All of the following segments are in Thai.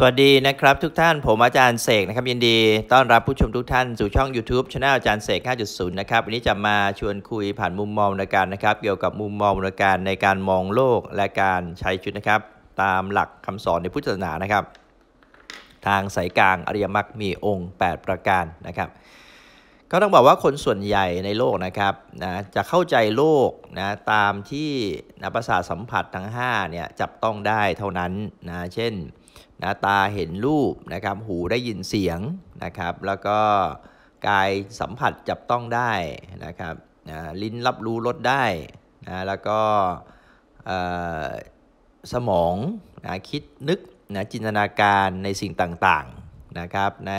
สวัสดีนะครับ ทุกท่านผมอาจารย์เสกนะครับยินดีต้อนรับผู้ชมทุกท่านสู่ช่อง YouTube ช anel อาจารย์เสก 5.0นะครับวันนี้จะมาชวนคุยผ่านมุมมองในการนะครับเกี่ยวกับมุมมองในการในการมองโลกและการใช้ชีวิตนะครับ ตามหลักคำสอนในพุทธศาสนานะครับ ทางสายกลาง อริยมรรคมีองค์ 8 ประการนะครับก็ต้องบอกว่าคนส่วนใหญ่ในโลกนะครับนะจะเข้าใจโลกนะตามที่นะประสาทสัมผัสทั้ง5เนี่ยจับต้องได้เท่านั้นนะเช่นนะตาเห็นรูปนะครับ หูได้ยินเสียงนะครับ แล้วก็กายสัมผัสจับต้องได้นะครับนะลิ้นรับรู้รสได้นะ แล้วก็สมองนะคิดนึกนะจินตนาการในสิ่งต่างๆนะครับใน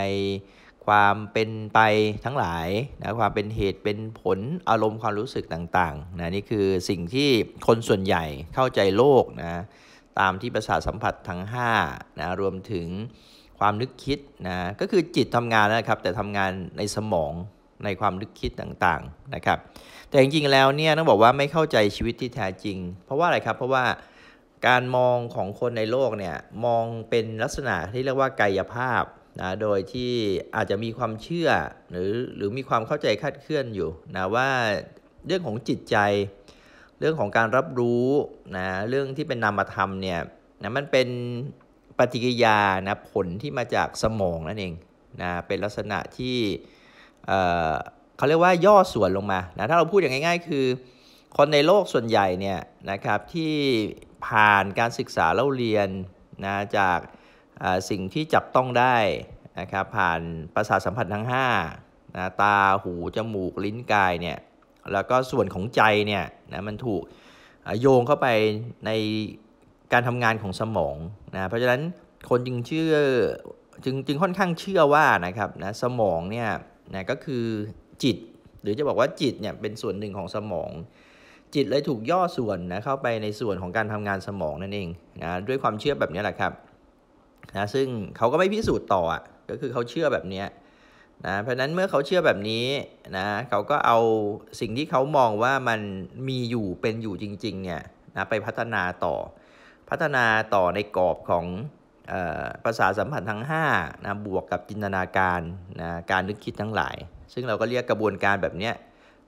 ความเป็นไปทั้งหลายนะความเป็นเหตุเป็นผลอารมณ์ความรู้สึกต่างๆนะนี่คือสิ่งที่คนส่วนใหญ่เข้าใจโลกนะตามที่ประสาทสัมผัสทั้ง5นะรวมถึงความนึกคิดนะก็คือจิตทำงานนะครับ แต่ทำงานในสมองในความนึกคิดต่างๆนะครับแต่จริงๆแล้วเนี่ยต้องบอกว่าไม่เข้าใจชีวิตที่แท้จริง เพราะว่าอะไรครับ เพราะว่าการมองของคนในโลกเนี่ยมองเป็นลักษณะที่เรียกว่ากายภาพนะโดยที่อาจจะมีความเชื่อหรือหรือมีความเข้าใจคาดเคลื่อนอยู่นะว่าเรื่องของจิตใจเรื่องของการรับรู้นะเรื่องที่เป็นนามธรรมเนี่ยนะมันเป็นปฏิกิยานะผลที่มาจากสมองนั่นเองนะเป็นลักษณะที่เเขาเรียกว่าย่อส่วนลงมานะถ้าเราพูดอย่างง่าย ๆ คือคนในโลกส่วนใหญ่เนี่ยนะครับที่ผ่านการศึกษาเล่าเรียนนะจากสิ่งที่จับต้องได้นะครับผ่านประสาทสัมผัสทั้ง5นะตาหู จมูกลิ้นกายเนี่ยแล้วก็ส่วนของใจเนี่ยนะมันถูกโยงเข้าไปในการทำงานของสมองนะเพราะฉะนั้นคนจึงเชื่อจึงจึงค่อนข้างเชื่อว่านะครับนะสมองเนี่ยนะก็คือจิต หรือจะบอกว่าจิตเนี่ยเป็นส่วนหนึ่งของสมอง จิตเลยถูกย่อส่วนนะเข้าไปในส่วนของการทำงานสมองนั่นเองนะด้วยความเชื่อแบบนี้แหละครับนะซึ่งเขาก็ไม่พิสูจน์ต่อก็คือเขาเชื่อแบบนี้นะเพราะนั้นเมื่อเขาเชื่อแบบนี้นะเขาก็เอาสิ่งที่เขามองว่ามันมีอยู่เป็นอยู่จริงๆเนี่ยนะไปพัฒนาต่อ พัฒนาต่อในกรอบของภาษาสัมผัสทั้ง5นะบวกกับจินตนาการนะการนึกคิดทั้งหลาย ซึ่งเราก็เรียกกระบวนการแบบนี้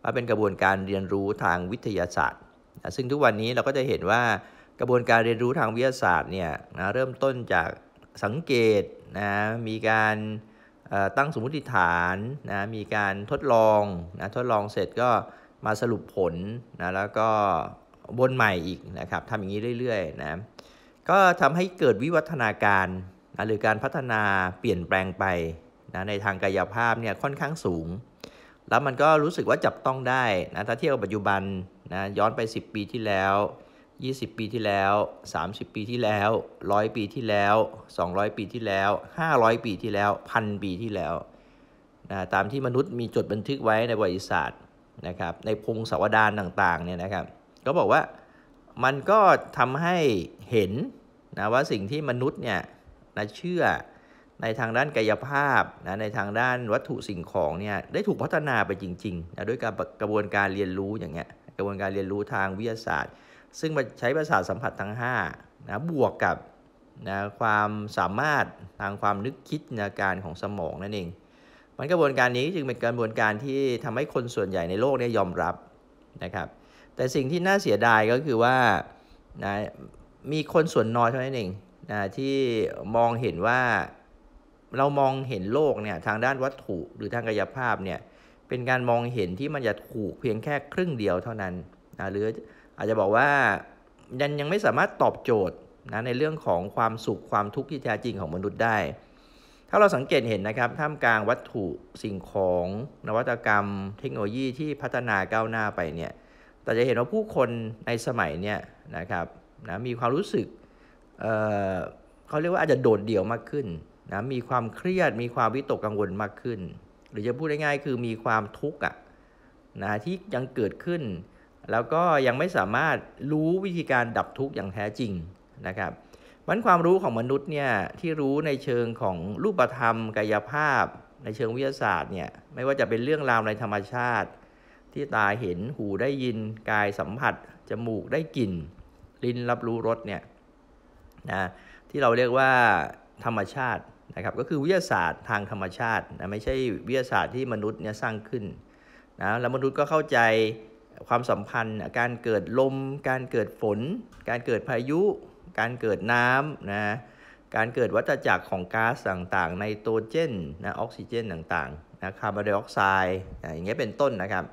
ว่าเป็นกระบวนการเรียนรู้ทางวิทยาศาสตร์นะซึ่งทุกวันนี้เราก็จะเห็นว่ากระบวนการเรียนรู้ทางวิทยาศาสตร์เนี่ยนะเริ่มต้นจากสังเกตนะมีการตั้งสมมติฐานนะ มีการทดลองนะ ทดลองเสร็จก็มาสรุปผลนะ แล้วก็บนใหม่อีกนะครับ ทำอย่างนี้เรื่อยๆนะ ก็ทำให้เกิดวิวัฒนาการนะ หรือการพัฒนาเปลี่ยนแปลงไปนะ ในทางกายภาพเนี่ยค่อนข้างสูง แล้วมันก็รู้สึกว่าจับต้องได้นะ ถ้าเทียบปัจจุบันนะ ย้อนไป 10 ปีที่แล้ว20 ปีที่แล้ว 30 ปีที่แล้ว 100 ปีที่แล้ว 200 ปีที่แล้ว 500 ปีที่แล้วพันปีที่แล้ว นะ ตามที่มนุษย์มีจดบันทึกไว้ในประวัติศาสตร์ นะครับ ในพงศาวดารต่างๆเนี่ยนะครับก็บอกว่า มันก็ทำให้เห็นนะว่าสิ่งที่มนุษย์เนี่ยนะเชื่อในทางด้านกายภาพนะ ในทางด้านวัตถุสิ่งของเนี่ยได้ถูกพัฒนาไปจริงๆนะด้วยการกระบวนการเรียนรู้อย่างเงี้ย กระบวนการเรียนรู้ทางวิทยาศาสตร์ซึ่งใช้ประสาทสัมผัสทั้ง5นะบวกกับนะความสามารถทางความนึกคิดนาการของสมองนั่นเองมันกระบวนการนี้จึงเป็นกระบวนการที่ทำให้คนส่วนใหญ่ในโลกนี้ยยอมรับนะครับ แต่สิ่งที่น่าเสียดายก็คือว่านะมีคนส่วนน้อยเท่านั้นเองนะที่มองเห็นว่าเรามองเห็นโลกเนี่ยทางด้านวัตถุหรือทางกายภาพเนี่ยเป็นการมองเห็นที่มันจะถูกเพียงแค่ครึ่งเดียวเท่านั้นนะหรืออาจจะบอกว่ายังยังไม่สามารถตอบโจทย์นะในเรื่องของความสุขความทุกข์ที่แท้จริงของมนุษย์ได้ ถ้าเราสังเกตเห็นนะครับท่ามกลางวัตถุสิ่งของนวัตกรรม เทคโนโลยีที่พัฒนาก้าวหน้าไปเนี่ยแต่จะเห็นว่าผู้คนในสมัยเนี่ยนะครับนะมีความรู้สึกเเขาเรียกว่าอาจจะโดดเดี่ยวมากขึ้นนะมีความเครียดมีความวิตกกังวลมากขึ้น หรือจะพูดง่ายๆคือมีความทุกข์อ่ะนะที่ยังเกิดขึ้นแล้วก็ยังไม่สามารถรู้วิธีการดับทุกข์อย่างแท้จริงนะครับมันความรู้ของมนุษย์เนี่ยที่รู้ในเชิงของรูปธรรม กายภาพ ในเชิงวิทยาศาสตร์เนี่ยไม่ว่าจะเป็นเรื่องราวในธรรมชาติ ที่ตาเห็นหูได้ยินกายสัมผัสจมูกได้กลิ่น ลิ้นรับรู้รสเนี่ยนะที่เราเรียกว่าธรรมชาตินะครับก็คือวิทยาศาสตร์ทางธรรมชาตินะไม่ใช่วิทยาศาสตร์ที่มนุษย์เนี่ยสร้างขึ้นนะแล้วมนุษย์ก็เข้าใจความสัมพันธ์การเกิดลม การเกิดฝน การเกิดพายุ การเกิดน้ำนะการเกิดวัฏจักรของก๊าซต่างๆในตัวเจนนะออกซิเจนต่างๆนะคาร์บอนไดออกไซด์อย่างเงี้ยเป็นต้นนะครับ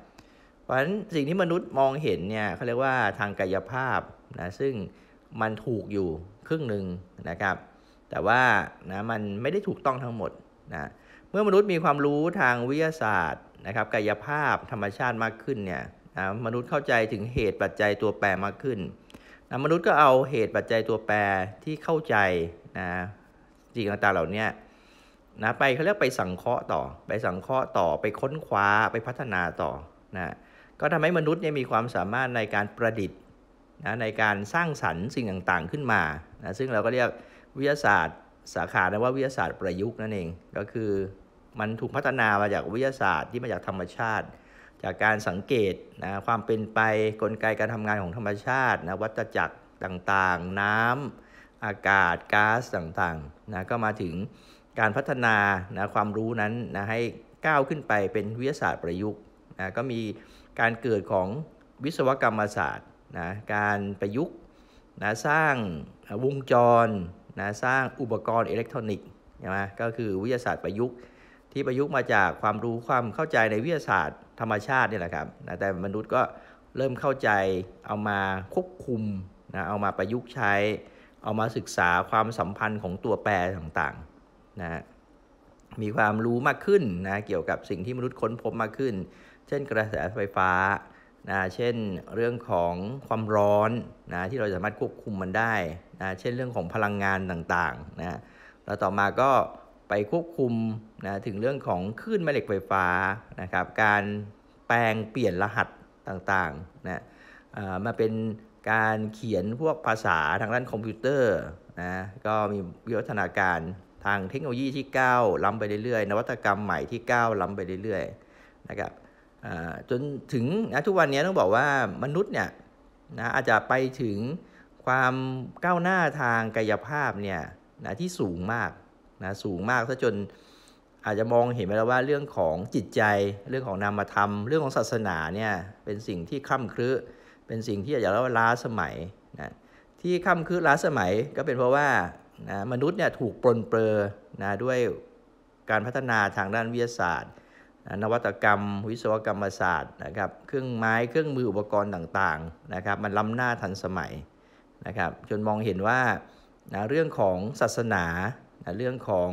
เพราะฉะนั้นสิ่งที่มนุษย์มองเห็นเนี่ยเขาเรียกว่าทางกายภาพนะซึ่งมันถูกอยู่ครึ่งหนึ่งนะครับ แต่ว่านะมันไม่ได้ถูกต้องทั้งหมดนะเมื่อมนุษย์มีความรู้ทางวิทยาศาสตร์นะครับ กายภาพ ธรรมชาติมากขึ้นเนี่ยะมนุษย์เข้าใจถึงเหตุปัจจัยตัวแปรมากขึ้นนะมนุษย์ก็เอาเหตุปัจจัยตัวแปรที่เข้าใจนะสิ่งต่างๆเหล่านี้นะไปเขาเรียกไปสังเคราะห์ต่อ ไปสังเคราะห์ต่อไปค้นคว้าไปพัฒนาต่อนะก็ทำให้มนุษย์เนี่ยมีความสามารถในการประดิษฐ์นะในการสร้างสรรค์สิ่งต่างๆขึ้นมานะซึ่งเราก็เรียกวิทยาศาสตร์สาขานะว่าวิทยาศาสตร์ประยุกต์นั่นเองก็คือมันถูกพัฒนามาจากวิทยาศาสตร์ที่มาจากธรรมชาติจากการสังเกตนะความเป็นไปกลไกการทำงานของธรรมชาตินะวัตจักรต่าง ๆ น้ำอากาศก๊าซต่างๆนะก็มาถึงการพัฒนานะความรู้นั้นนะให้ก้าวขึ้นไปเป็นวิทยาศาสตร์ประยุกต์นะก็มีการเกิดของวิศวกรรมศาสตร์นะการประยุกต์นะ สร้างวงจร นะ สร้างอุปกรณ์อิเล็กทรอนิกส์ใช่ไหมก็คือวิทยาศาสตร์ประยุกต์ที่ประยุกต์มาจากความรู้ความเข้าใจในวิทยาศาสตร์ธรรมชาตินี่แหละครับนะแต่มนุษย์ก็เริ่มเข้าใจเอามาควบคุมนะเอามาประยุกต์ใช้ เอามาศึกษาความสัมพันธ์ของตัวแปรต่างๆนะมีความรู้มากขึ้นนะเกี่ยวกับสิ่งที่มนุษย์ค้นพบมากขึ้น เช่น กระแสไฟฟ้านะเช่นเรื่องของความร้อนนะที่เราสามารถควบคุมมันได้นะเช่นเรื่องของพลังงานต่างๆนะแล้วต่อมาก็ไปควบคุมนะถึงเรื่องของคลื่นแม่เหล็กไฟฟ้านะครับการแปลงเปลี่ยนรหัสต่างๆนะมาเป็นการเขียนพวกภาษาทางด้านคอมพิวเตอร์นะก็มีวิวัฒนาการทางเทคโนโลยีที่ก้าวล้ำไปเรื่อยๆ นวัตกรรมใหม่ที่ก้าวล้ำไปเรื่อยๆนะครับจนถึงนะทุกวันนี้ต้องบอกว่ามนุษย์เนี่ยนะอาจจะไปถึงความก้าวหน้าทางกายภาพเนี่ยนะที่สูงมากนะสูงมากซะจนอาจจะมองเห็นไปแล้วว่าเรื่องของจิตใจ เรื่องของนามธรรมเรื่องของศาสนาเนี่ยเป็นสิ่งที่คล่ำครึเป็นสิ่งที่อาจจะเรียกว่าล้าสมัยนะที่คล่ำครึล้าสมัยก็เป็นเพราะว่านะมนุษย์เนี่ยถูกปลนเปลือนะด้วยการพัฒนาทางด้านวิทยาศาสตร์ นวัตกรรม วิศวกรรมศาสตร์นะครับเครื่องไม้เครื่องมืออุปกรณ์ต่างๆนะครับมันล้ำหน้าทันสมัยนะครับจนมองเห็นว่านะเรื่องของศาสนาเรื่องของ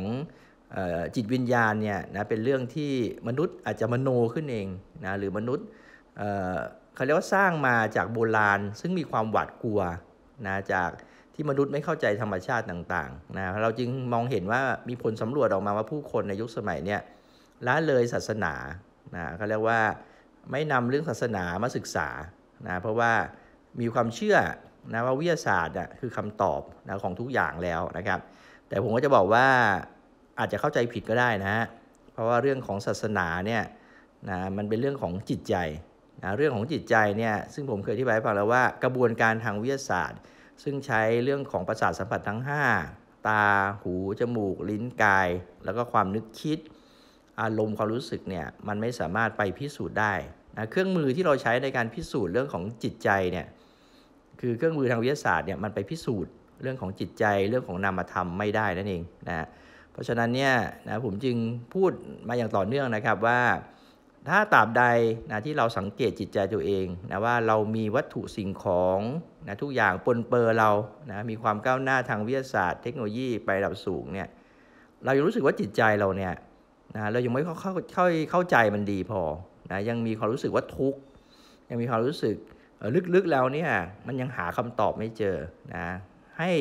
จิตวิญญาณเนี่ยนะเป็นเรื่องที่มนุษย์อาจจะมโนขึ้นเองนะหรือมนุษย์เขาเรียกว่าสร้างมาจากโบราณซึ่งมีความหวาดกลัวนะจากที่มนุษย์ไม่เข้าใจธรรมชาติต่างๆนะเราจึงมองเห็นว่ามีผลสำรวจออกมาว่าผู้คนในยุคสมัยเนี่ยละเลยศาสนานะเขาเรียกว่าไม่นำเรื่องศาสนามาศึกษานะเพราะว่ามีความเชื่อนะว่าวิทยาศาสตร์คือคำตอบนะของทุกอย่างแล้วนะครับแต่ผมก็จะบอกว่าอาจจะเข้าใจผิดก็ได้นะฮะ เพราะว่าเรื่องของศาสนาเนี่ยนะมันเป็นเรื่องของจิตใจนะเรื่องของจิตใจเนี่ย ซึ่งผมเคยอธิบายฟังแล้วว่า กระบวนการทางวิทยาศาสตร์ ซึ่งใช้เรื่องของประสาทสัมผัสทั้ง 5 ตาหู จมูก ลิ้นกาย แล้วก็ความนึกคิด อารมณ์ความรู้สึกเนี่ย มันไม่สามารถไปพิสูจน์ได้นะเครื่องมือที่เราใช้ในการพิสูจน์เรื่องของจิตใจเนี่ยคือเครื่องมือทางวิทยาศาสตร์เนี่ยมันไปพิสูจน์เรื่องของจิตใจเรื่องของนามธรรมไม่ได้นั่นเองนะเพราะฉะนั้นเนี่ยนะผมจึงพูดมาอย่างต่อเนื่องนะครับว่าถ้าตราบใดนะที่เราสังเกตจิตใจตัวเองนะว่าเรามีวัตถุสิ่งของนะทุกอย่างปนเปื้อเรานะมีความก้าวหน้าทางวิทยาศาสตร์เทคโนโลยีไประดับสูงเนี่ยเรายังรู้สึกว่าจิตใจเราเนี่ยนะเรายังไม่เข้าเข้าเข้าใจมันดีพอนะยังมีความรู้สึกว่าทุกข์ยังมีความรู้สึกลึกๆแล้วเนี่ยมันยังหาคำตอบไม่เจอนะให้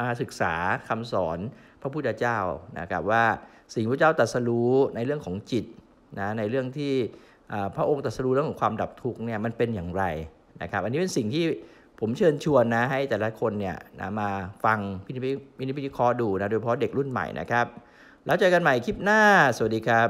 มาศึกษาคำสอนพระพุทธเจ้านะครับว่าสิ่งพระเจ้าตรัสรู้ในเรื่องของจิตนะในเรื่องที่พระองค์ตรัสรู้เรื่องของความดับทุกข์เนี่ยมันเป็นอย่างไรนะครับ อันนี้เป็นสิ่งที่ผมเชิญชวนนะให้แต่ละคนเนี่ยนะมาฟังพินิพินิพิคอดูนะโดยเฉพาะเด็กรุ่นใหม่นะครับแล้วเจอกันใหม่คลิปหน้าสวัสดีครับ